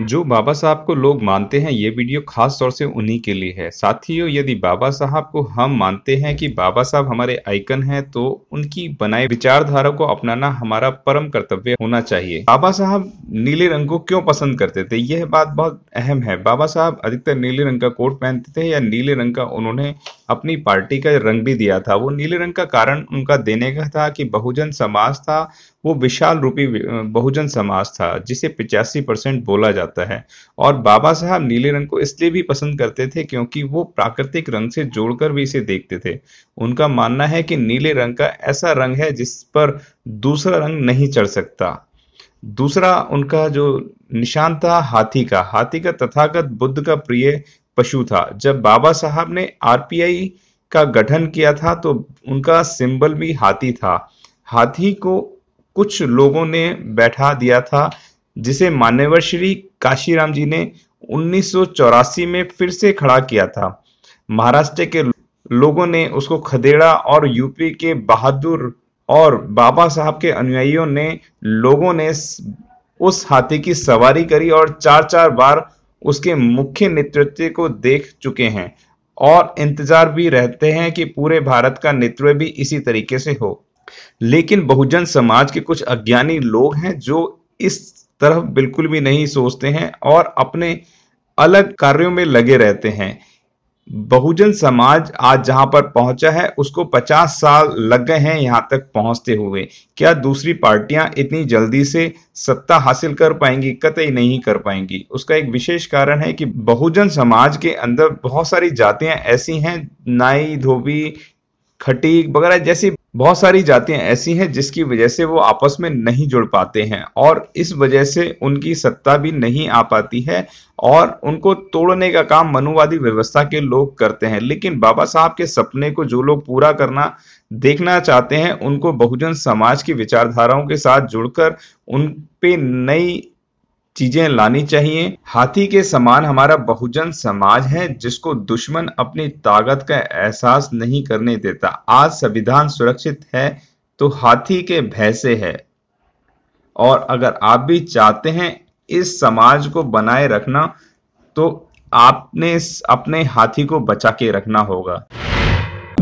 जो बाबा साहब को लोग मानते हैं ये वीडियो खास तौर से उन्हीं के लिए है साथियों यदि बाबा साहब को हम मानते हैं कि बाबा साहब हमारे आइकन हैं तो उनकी बनाए विचारधारा को अपनाना हमारा परम कर्तव्य होना चाहिए बाबा साहब नीले रंग को क्यों पसंद करते थे यह बात बहुत अहम है बाबा साहब अधिकतर नीले रंग का कोट पहनते थे या नीले रंग का उन्होंने अपनी पार्टी का रंग भी दिया था वो नीले रंग का कारण उनका देने का था कि बहुजन समाज था वो विशाल रूपी बहुजन समाज था जिसे पिचासी परसेंट बोला जाता जाता है और बाबा साहब नीले रंग को इसलिए भी पसंद करते थे क्योंकि वो प्राकृतिक रंग से जोड़कर भी इसे देखते थे उनका मानना है कि नीले रंग का ऐसा रंग है जिस पर दूसरा रंग नहीं चढ़ सकता दूसरा उनका जो निशान था हाथी का हाथी का तथागत बुद्ध का प्रिय पशु था जब बाबा साहब ने आरपीआई का गठन किया था तो उनका सिंबल भी हाथी था हाथी को कुछ लोगों ने बैठा दिया था जिसे मान्यवर श्री काशीराम जी ने उन्नीस में फिर से खड़ा किया था महाराष्ट्र के लोगों ने उसको खदेड़ा और यूपी के बहादुर और बाबा साहब के अनुयायियों ने लोगों ने उस हाथी की सवारी करी और चार चार बार उसके मुख्य नेतृत्व को देख चुके हैं और इंतजार भी रहते हैं कि पूरे भारत का नेतृत्व भी इसी तरीके से हो लेकिन बहुजन समाज के कुछ अज्ञानी लोग हैं जो इस तरफ बिल्कुल भी नहीं सोचते हैं और अपने अलग कार्यों में लगे रहते हैं बहुजन समाज आज जहां पर पहुंचा है उसको 50 साल लग गए हैं यहां तक पहुंचते हुए क्या दूसरी पार्टियां इतनी जल्दी से सत्ता हासिल कर पाएंगी कतई नहीं कर पाएंगी उसका एक विशेष कारण है कि बहुजन समाज के अंदर बहुत सारी जातियां ऐसी हैं नाई धोबी खटीक वगैरह जैसी बहुत सारी जातियां ऐसी हैं जिसकी वजह से वो आपस में नहीं जुड़ पाते हैं और इस वजह से उनकी सत्ता भी नहीं आ पाती है और उनको तोड़ने का काम मनुवादी व्यवस्था के लोग करते हैं लेकिन बाबा साहब के सपने को जो लोग पूरा करना देखना चाहते हैं उनको बहुजन समाज की विचारधाराओं के साथ जुड़कर उन पे नई चीजें लानी चाहिए हाथी के समान हमारा बहुजन समाज है जिसको दुश्मन अपनी ताकत का एहसास नहीं करने देता आज संविधान सुरक्षित है तो हाथी के भय से है और अगर आप भी चाहते हैं इस समाज को बनाए रखना तो आपने अपने हाथी को बचा के रखना होगा